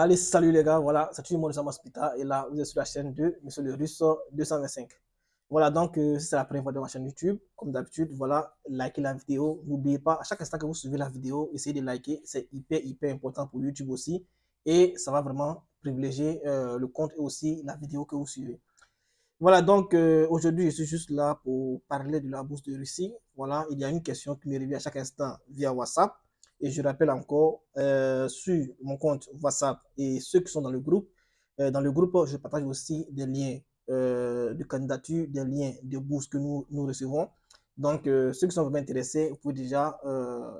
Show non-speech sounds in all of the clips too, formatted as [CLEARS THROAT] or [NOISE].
Allez, salut les gars, voilà, c'est tout le et là, vous êtes sur la chaîne de Monsieur le Russe 225. Voilà, donc euh, c'est la première fois de ma chaîne YouTube. Comme d'habitude, voilà, likez la vidéo. N'oubliez pas, à chaque instant que vous suivez la vidéo, essayez de liker. C'est hyper, hyper important pour YouTube aussi. Et ça va vraiment privilégier euh, le compte et aussi la vidéo que vous suivez. Voilà, donc euh, aujourd'hui, je suis juste là pour parler de la bourse de Russie. Voilà, il y a une question qui me revient à chaque instant via WhatsApp. Et je rappelle encore, euh, sur mon compte WhatsApp et ceux qui sont dans le groupe, euh, dans le groupe, je partage aussi des liens euh, de candidature, des liens de bourses que nous, nous recevons. Donc, ceux qui sont vraiment intéressés, vous pouvez déjà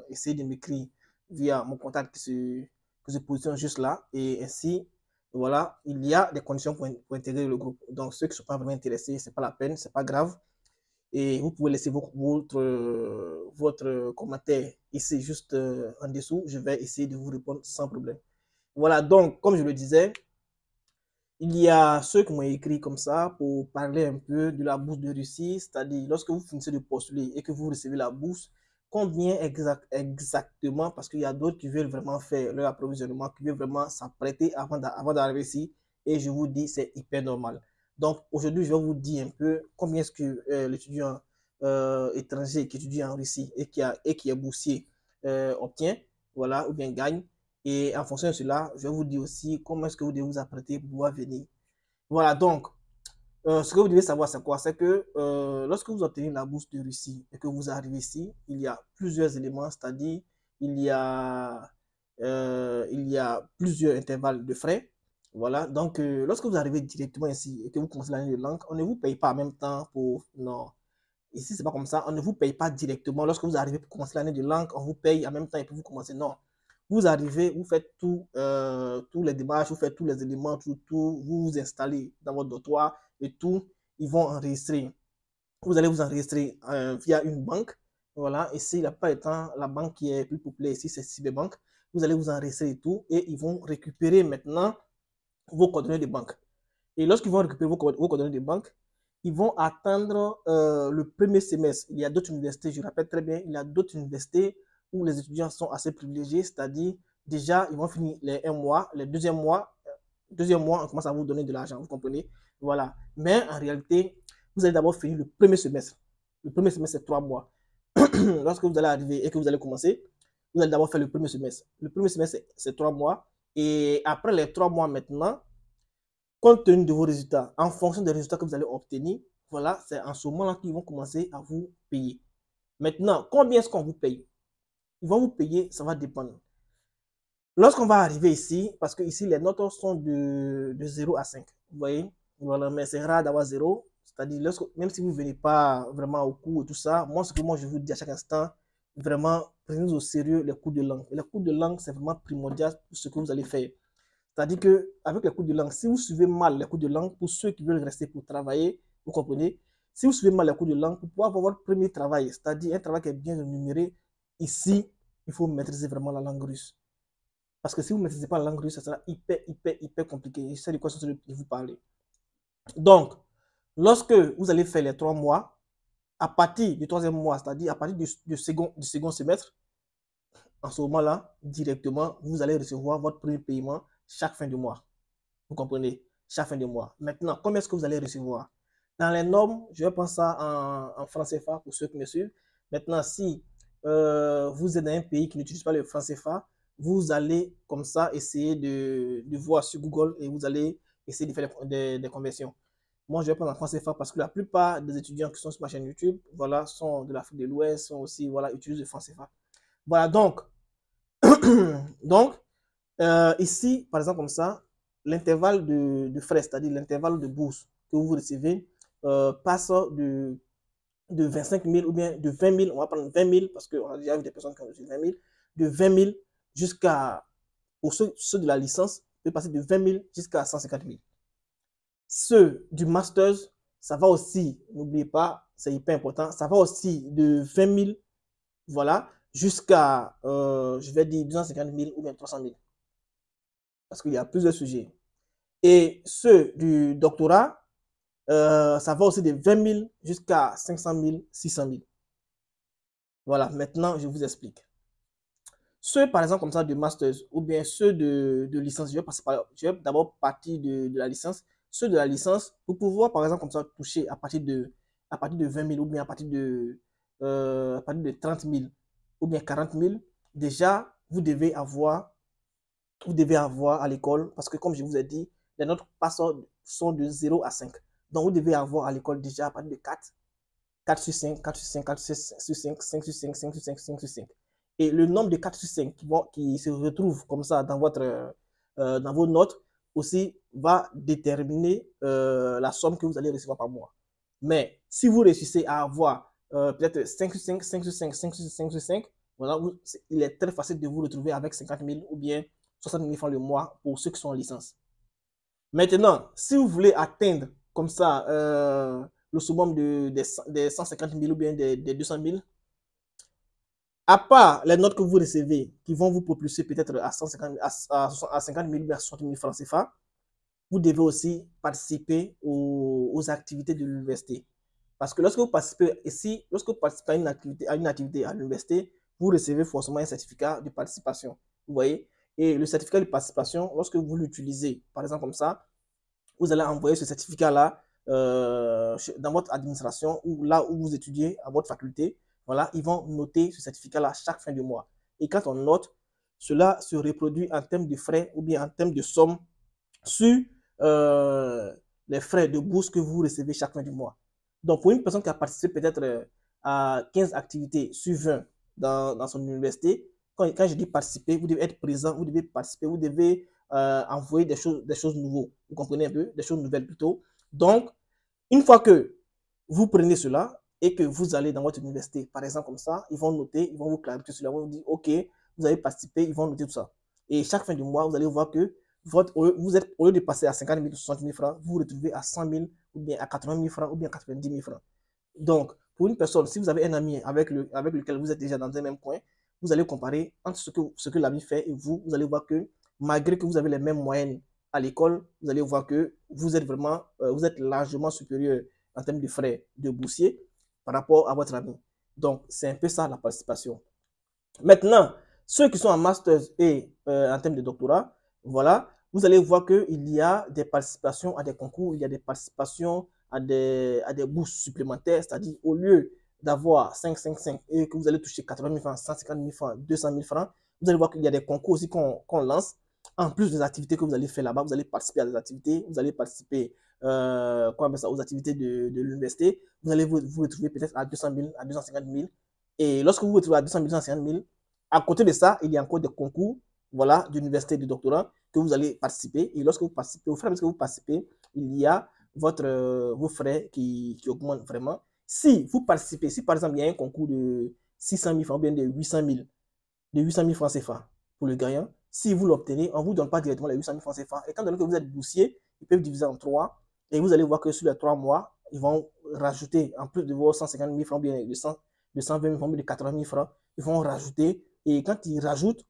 essayer de m'écrire via mon contact qui se, qui positionne juste là. Et ainsi, voilà, il y a des conditions pour, pour intégrer le groupe. Donc, ceux qui ne sont pas vraiment intéressés, ce n'est pas la peine, ce n'est pas grave. Et vous pouvez laisser votre, euh, votre commentaire ici, juste euh, en dessous. Je vais essayer de vous répondre sans problème. Voilà, donc, comme je le disais, il y a ceux qui m'ont écrit comme ça pour parler un peu de la bourse de Russie, c'est-à-dire lorsque vous finissez de postuler et que vous recevez la bourse, combien exact, exactement, parce qu'il y a d'autres qui veulent vraiment faire leur approvisionnement, qui veulent vraiment s'apprêter avant d'arriver ici. Et je vous dis, c'est hyper normal. Donc aujourd'hui, je vais vous dire un peu combien est-ce que euh, l'étudiant euh, étranger qui étudie en Russie et qui, a, et qui est boursier euh, obtient, voilà, ou bien gagne. Et en fonction de cela, je vais vous dire aussi comment est-ce que vous devez vous apprêter pour pouvoir venir. Voilà, donc, ce que vous devez savoir, c'est quoi C'est que lorsque vous obtenez la bourse de Russie et que vous arrivez ici, il y a plusieurs éléments, c'est-à-dire il y il y a plusieurs intervalles de frais voilà, donc euh, lorsque vous arrivez directement ici et que vous commencez l'année de langue, on ne vous paye pas en même temps pour... Non, ici, c'est pas comme ça. On ne vous paye pas directement. Lorsque vous arrivez pour commencer l'année de langue, on vous paye en même temps et pour vous commencer. Non, vous arrivez, vous faites tout, euh, tous les démarches, vous faites tous les éléments, tout, tout, vous vous installez dans votre dortoir et tout, ils vont enregistrer. Vous allez vous enregistrer euh, via une banque. Voilà, ici, la pas de temps, la banque qui est plus populaire ici, c'est Bank. Vous allez vous enregistrer et tout, et ils vont récupérer maintenant vos coordonnées de banque. Et lorsqu'ils vont récupérer vos, coordonnées de banque, ils vont attendre euh, le premier semestre. Il y a d'autres universités, je rappelle très bien, il y a d'autres universités où les étudiants sont assez privilégiés, c'est-à-dire déjà, ils vont finir les un mois, les deuxième mois, euh, deuxième mois, on commence à vous donner de l'argent, vous comprenez Voilà. Mais en réalité, vous allez d'abord finir le premier semestre. Le premier semestre, c'est trois mois. [COUGHS] Lorsque vous allez arriver et que vous allez commencer, vous allez d'abord faire le premier semestre. Le premier semestre, c'est trois mois. Et après les trois mois maintenant, compte tenu de vos résultats, en fonction des résultats que vous allez obtenir, voilà, c'est en ce moment-là qu'ils vont commencer à vous payer. Maintenant, combien est-ce qu'on vous paye Ils vont vous payer, ça va dépendre. Lorsqu'on va arriver ici, parce que ici les notes sont de, de 0 à 5, vous voyez Voilà, mais c'est rare d'avoir 0. C'est-à-dire, même si vous ne venez pas vraiment au cours et tout ça, moi, ce que moi je vous dis à chaque instant, vraiment prenez au sérieux les cours de langue. Et les cours de langue, c'est vraiment primordial pour ce que vous allez faire. C'est-à-dire qu'avec les cours de langue, si vous suivez mal les cours de langue, pour ceux qui veulent rester pour travailler, vous comprenez, si vous suivez mal les cours de langue, pour pouvoir avoir votre premier travail, c'est-à-dire un travail qui est bien rémunéré, ici, il faut maîtriser vraiment la langue russe. Parce que si vous ne maîtrisez pas la langue russe, ça sera hyper, hyper, hyper compliqué. Je de quoi je vais vous parler. Donc, lorsque vous allez faire les trois mois, à partir du troisième mois, c'est-à-dire à partir du, second, semestre, en ce moment-là, directement, vous allez recevoir votre premier paiement chaque fin de mois. Vous comprenez Chaque fin de mois. Maintenant, comment est-ce que vous allez recevoir Dans les normes, je vais prendre ça en, en CFA pour ceux qui me suivent. Maintenant, si euh, vous êtes dans un pays qui n'utilise pas le franc CFA, vous allez comme ça essayer de, voir sur Google et vous allez essayer de faire des conversions. Moi, je vais prendre en France CFA parce que la plupart des étudiants qui sont sur ma chaîne YouTube, voilà, sont de l'Afrique de l'Ouest, sont aussi, voilà, utilisent le franc CFA. Voilà, donc, [CLEARS THROAT] donc euh, ici, par exemple, comme ça, l'intervalle de, frais, c'est-à-dire l'intervalle de bourse que vous recevez, euh, passe de, de 25 000 ou bien de 20 000, on va prendre 20 000 parce qu'on a déjà vu des personnes qui ont reçu 20 000, de 20 000 jusqu'à, au ceux, de la licence, peut passer de 20 000 jusqu'à 150 000 ceux du masters ça va aussi, n'oubliez pas, c'est hyper important, ça va aussi de 20 000, voilà, jusqu'à, euh, je vais dire, 250 000 ou bien 300 000. Parce qu'il y a plusieurs sujets. Et ceux du doctorat, euh, ça va aussi de 20 000 jusqu'à 500 000, 600 000. Voilà, maintenant, je vous explique. Ceux, par exemple, comme ça, du masters ou bien ceux de, de licence, je vais, d'abord partir de la licence ceux de la licence, vous pouvez, par exemple, comme ça, toucher à partir de, à partir de 20 000 ou bien à partir de, euh, de 30 000 ou bien 40 000. Déjà, vous devez avoir, vous devez avoir à l'école, parce que comme je vous ai dit, les notes passent, sont de 0 à 5. Donc, vous devez avoir à l'école déjà à partir de 4, 4 sur 5, 4 sur 5, 4 sur 5, 5 sur 5, 5 sur 5, 5 sur 5. Et le nombre de 4 sur 5 qui, se retrouvent comme ça dans, votre, euh, euh, dans vos notes, aussi va déterminer euh, la somme que vous allez recevoir par mois. Mais si vous réussissez à avoir euh, peut-être 5 sur 5, 5 sur 5, 5 sur 5 5, voilà, il est très facile de vous retrouver avec 50 000 ou bien 60 000 francs le mois pour ceux qui sont en licence. Maintenant, si vous voulez atteindre comme ça euh, le summum de, des, 150 000 ou bien des, des 200 000, à part les notes que vous recevez, qui vont vous propulser peut-être à, 150, à, à 50 000 à 60 000 francs CFA, vous devez aussi participer aux, activités de l'université. Parce que lorsque vous participez ici, lorsque vous participez à une activité à, une activité à l'université, vous recevez forcément un certificat de participation. Vous voyez Et le certificat de participation, lorsque vous l'utilisez, par exemple comme ça, vous allez envoyer ce certificat-là euh, dans votre administration ou là où vous étudiez à votre faculté voilà, ils vont noter ce certificat-là chaque fin du mois. Et quand on note, cela se reproduit en termes de frais ou bien en termes de somme sur euh, les frais de bourse que vous recevez chaque fin du mois. Donc, pour une personne qui a participé peut-être euh, à 15 activités sur 20 dans, dans son université, quand, je dis participer, vous devez être présent, vous devez participer, vous devez euh, envoyer des choses, des choses nouvelles. Vous comprenez un peu Des choses nouvelles plutôt. Donc, une fois que vous prenez cela, et que vous allez dans votre université, par exemple comme ça, ils vont noter, ils vont vous clarifier cela, ils vont vous dire, OK, vous avez participé, ils vont noter tout ça. Et chaque fin du mois, vous allez voir que votre, vous êtes, au lieu de passer à 50 000 ou 60 000 francs, vous vous retrouvez à 100 000 ou bien à 80 000 francs ou bien à 90 000 francs. Donc, pour une personne, si vous avez un ami avec, le, avec lequel vous êtes déjà dans un même coin, vous allez comparer entre ce que, ce que l'ami fait et vous, vous allez voir que malgré que vous avez les mêmes moyennes à l'école, vous allez voir que vous êtes vraiment, euh, vous êtes largement supérieur en termes de frais de boursier par rapport à votre ami. Donc, c'est un peu ça la participation. Maintenant, ceux qui sont en master et euh, en termes de doctorat, voilà, vous allez voir il y a des participations à des concours, il y a des participations à des, à des bourses supplémentaires, c'est-à-dire au lieu d'avoir 5, 5, 5 et que vous allez toucher 80 000 francs, 150 000 francs, 200 000 francs, vous allez voir qu'il y a des concours aussi qu'on lance. En plus des activités que vous allez faire là-bas, vous allez participer à des activités, vous allez participer euh, ça, aux activités de, de l'université, vous allez vous, retrouver peut-être à 200 000, à 250 000. Et lorsque vous vous retrouvez à 200 000, 250 000, à côté de ça, il y a encore des concours voilà, d'université, de doctorat que vous allez participer. Et lorsque vous participez, au que vous participez, il y a votre, euh, vos frais qui, qui augmentent vraiment. Si vous participez, si par exemple il y a un concours de 600 000 francs ou bien de 800 000, de 800 000 francs CFA pour le gagnant, si vous l'obtenez, on ne vous donne pas directement les 800 000 francs CFA. Et quand que vous êtes boursier, ils peuvent diviser en trois et vous allez voir que sur les trois mois, ils vont rajouter, en plus de vos 150 000 francs, bien de, 120 000 francs, de 80 000 francs, ils vont rajouter. Et quand ils rajoutent,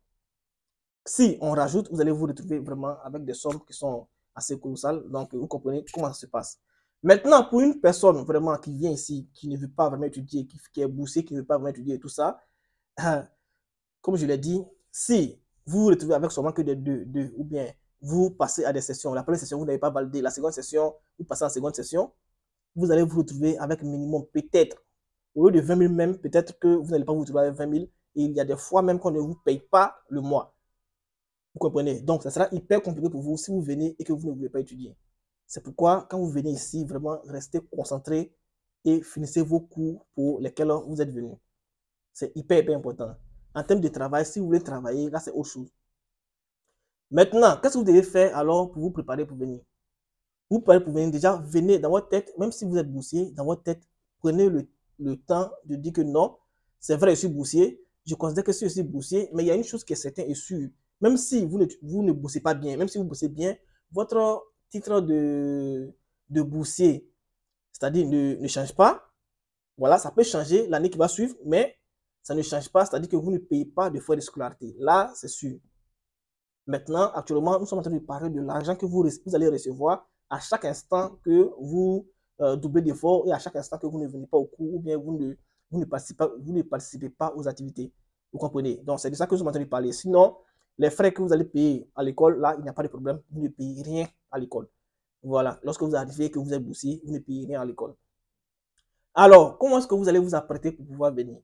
si on rajoute, vous allez vous retrouver vraiment avec des sommes qui sont assez colossales. Donc, vous comprenez comment ça se passe. Maintenant, pour une personne vraiment qui vient ici, qui ne veut pas vraiment étudier, qui, est boussée, qui ne veut pas vraiment étudier et tout ça, hein, comme je l'ai dit, si vous vous retrouvez avec seulement que des deux, deux ou bien vous passez à des sessions. La première session, vous n'avez pas validé. La seconde session, vous passez en seconde session. Vous allez vous retrouver avec minimum, peut-être, au lieu de 20 000 même, peut-être que vous n'allez pas vous retrouver avec 20 000. Et il y a des fois même qu'on ne vous paye pas le mois. Vous comprenez Donc, ça sera hyper compliqué pour vous si vous venez et que vous ne voulez pas étudier. C'est pourquoi, quand vous venez ici, vraiment, restez concentré et finissez vos cours pour lesquels vous êtes venu. C'est hyper, hyper important. En termes de travail, si vous voulez travailler, là, c'est autre chose. Maintenant, qu'est-ce que vous devez faire alors pour vous préparer pour venir Vous préparez pour venir, déjà, venez dans votre tête, même si vous êtes boursier, dans votre tête, prenez le, temps de dire que non, c'est vrai, je suis boursier, je considère que je suis boursier, mais il y a une chose qui est certaine et sûre. Même si vous ne, vous ne bossez pas bien, même si vous bossez bien, votre titre de, de boursier, c'est-à-dire ne, ne change pas. Voilà, ça peut changer l'année qui va suivre, mais ça ne change pas, c'est-à-dire que vous ne payez pas de frais de scolarité. Là, c'est sûr. Maintenant, actuellement, nous sommes en train de parler de l'argent que vous, allez recevoir à chaque instant que vous euh, doublez d'efforts et à chaque instant que vous ne venez pas au cours ou bien vous ne, participez, pas, aux activités. Vous comprenez Donc, c'est de ça que nous sommes en train de parler. Sinon, les frais que vous allez payer à l'école, là, il n'y a pas de problème. Vous ne payez rien à l'école. Voilà. Lorsque vous arrivez, que vous êtes boussé, vous ne payez rien à l'école. Alors, comment est-ce que vous allez vous apprêter pour pouvoir venir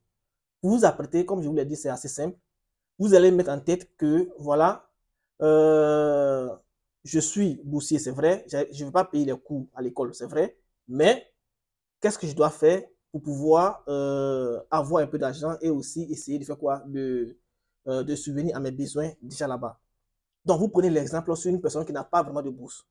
Vous vous apprêtez, comme je vous l'ai dit, c'est assez simple. Vous allez mettre en tête que, voilà, euh, je suis boursier, c'est vrai, je ne vais pas payer les coûts à l'école, c'est vrai, mais qu'est-ce que je dois faire pour pouvoir euh, avoir un peu d'argent et aussi essayer de faire quoi de, euh, de subvenir à mes besoins déjà là-bas. Donc, vous prenez l'exemple sur une personne qui n'a pas vraiment de bourse.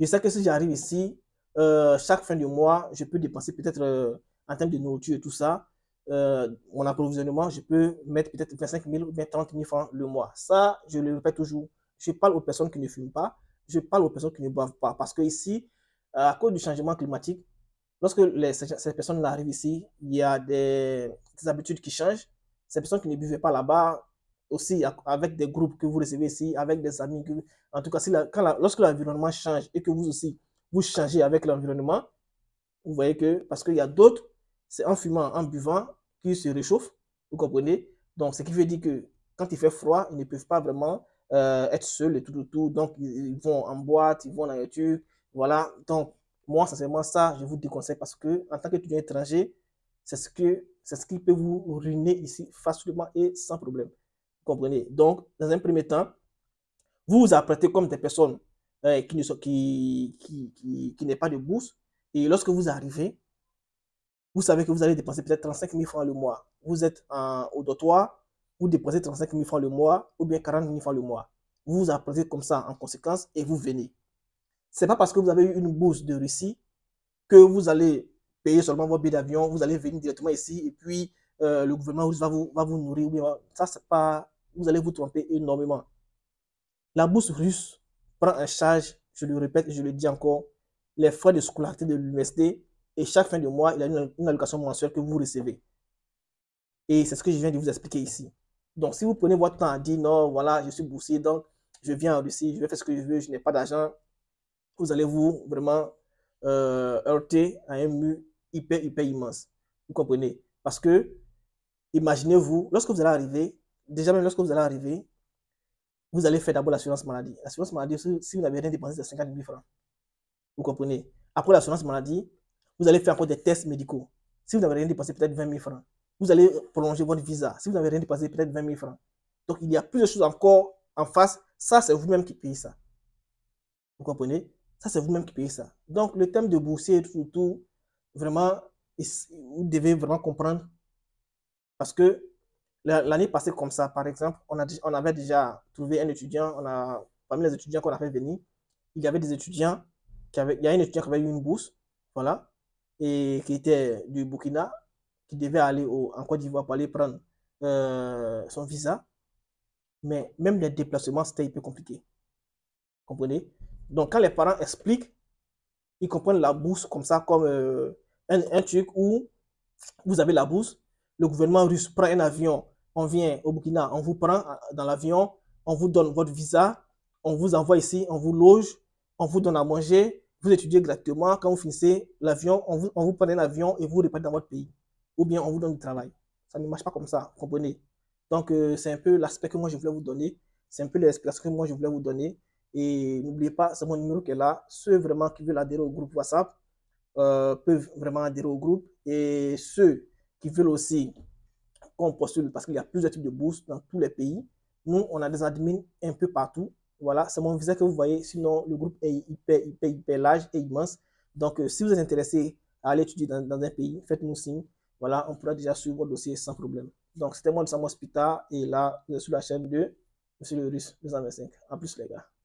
Je sais que si j'arrive ici, chaque fin du mois, je peux dépenser peut-être en termes de nourriture et tout ça, euh, mon approvisionnement, je peux mettre peut-être 25 000 ou 30 000 francs le mois. Ça, je le répète toujours. Je parle aux personnes qui ne fument pas, je parle aux personnes qui ne boivent pas. Parce que ici, à cause du changement climatique, lorsque ces personnes arrivent ici, il y a des, habitudes qui changent. Ces personnes qui ne buvaient pas là-bas, aussi avec des groupes que vous recevez ici, avec des amis. en tout cas, lorsque l'environnement change et que vous aussi, vous changez avec l'environnement, vous voyez que, parce qu'il y a d'autres, c'est en fumant, en buvant, qui se réchauffent, vous comprenez Donc, ce qui veut dire que quand il fait froid, ils ne peuvent pas vraiment euh, être seuls et tout, tout, tout. Donc, ils vont en boîte, ils vont dans voiture, Voilà. Donc, moi, sincèrement, ça, je vous déconseille parce que, en tant qu'étudiant étranger, c'est ce, que, ce qui peut vous ruiner ici facilement et sans problème. Vous comprenez Donc, dans un premier temps, vous vous apprêtez comme des personnes euh, qui, ne sont, qui, qui, qui, qui n'est pas de bourse. Et lorsque vous arrivez, vous savez que vous allez dépenser peut-être 35 000 francs le mois. Vous êtes au dortoir, vous dépensez 35 000 francs le mois ou bien 40 000 francs le mois. Vous vous apprêtez comme ça en conséquence et vous venez. C'est pas parce que vous avez eu une bourse de Russie que vous allez payer seulement vos billets d'avion, vous allez venir directement ici et puis euh, le gouvernement va vous, va vous nourrir. Ça, c'est pas. Vous allez vous tromper énormément. La bourse russe prend en charge, je le répète, et je le dis encore, les frais de scolarité de l'université, et chaque fin de mois, il y a une, allocation mensuelle que vous recevez. Et c'est ce que je viens de vous expliquer ici. Donc, si vous prenez votre temps à dire non, voilà, je suis boursier, donc je viens en Russie, je vais faire ce que je veux, je n'ai pas d'argent, vous allez vous vraiment euh, heurter à un mur hyper, hyper immense. Vous comprenez Parce que, imaginez-vous, lorsque vous allez arriver, déjà même lorsque vous allez arriver, vous allez faire d'abord l'assurance maladie. L'assurance maladie, si vous n'avez rien dépensé, c'est 50 000 francs. Vous comprenez Après l'assurance maladie, vous allez faire encore des tests médicaux. Si vous n'avez rien dépensé, peut-être 20 000 francs. Vous allez prolonger votre visa. Si vous n'avez rien dépensé, peut-être 20 000 francs. Donc, il y a plusieurs choses encore en face. Ça, c'est vous-même qui payez ça. Vous comprenez Ça, c'est vous-même qui payez ça. Donc, le thème de boursier, tout, vraiment, vous devez vraiment comprendre. Parce que l'année passée, comme ça, par exemple, on, a, on avait déjà trouvé un étudiant. On a, parmi les étudiants qu'on a fait venir, il y avait des étudiants qui avaient, il y a un étudiant qui avait eu une bourse. Voilà et qui était du Burkina, qui devait aller au, en Côte d'Ivoire pour aller prendre euh, son visa. Mais même les déplacements, c'était un peu compliqué. Comprenez Donc, quand les parents expliquent, ils comprennent la bourse comme ça, comme euh, un, un, truc où vous avez la bourse, le gouvernement russe prend un avion, on vient au Burkina, on vous prend euh, dans l'avion, on vous donne votre visa, on vous envoie ici, on vous loge, on vous donne à manger, vous étudiez gratuitement. Quand vous finissez l'avion, on vous, on vous avion et vous repartez dans votre pays. Ou bien on vous donne du travail. Ça ne marche pas comme ça, comprenez Donc, euh, c'est un peu l'aspect que moi je voulais vous donner. C'est un peu l'explication que moi je voulais vous donner. Et n'oubliez pas, c'est mon numéro qui est là. Ceux vraiment qui veulent adhérer au groupe WhatsApp euh, peuvent vraiment adhérer au groupe. Et ceux qui veulent aussi qu'on postule, parce qu'il y a plusieurs types de bourses dans tous les pays. Nous, on a des admins un peu partout. Voilà, c'est mon visage que vous voyez. Sinon, le groupe est hyper, hyper, hyper large et immense. Donc, euh, si vous êtes intéressé à aller étudier dans, un pays, faites-nous signe. Voilà, on pourra déjà suivre votre dossier sans problème. Donc, c'était moi, Sam Hospital. Et là, sur la chaîne de Monsieur le Russe 225. En plus, les gars.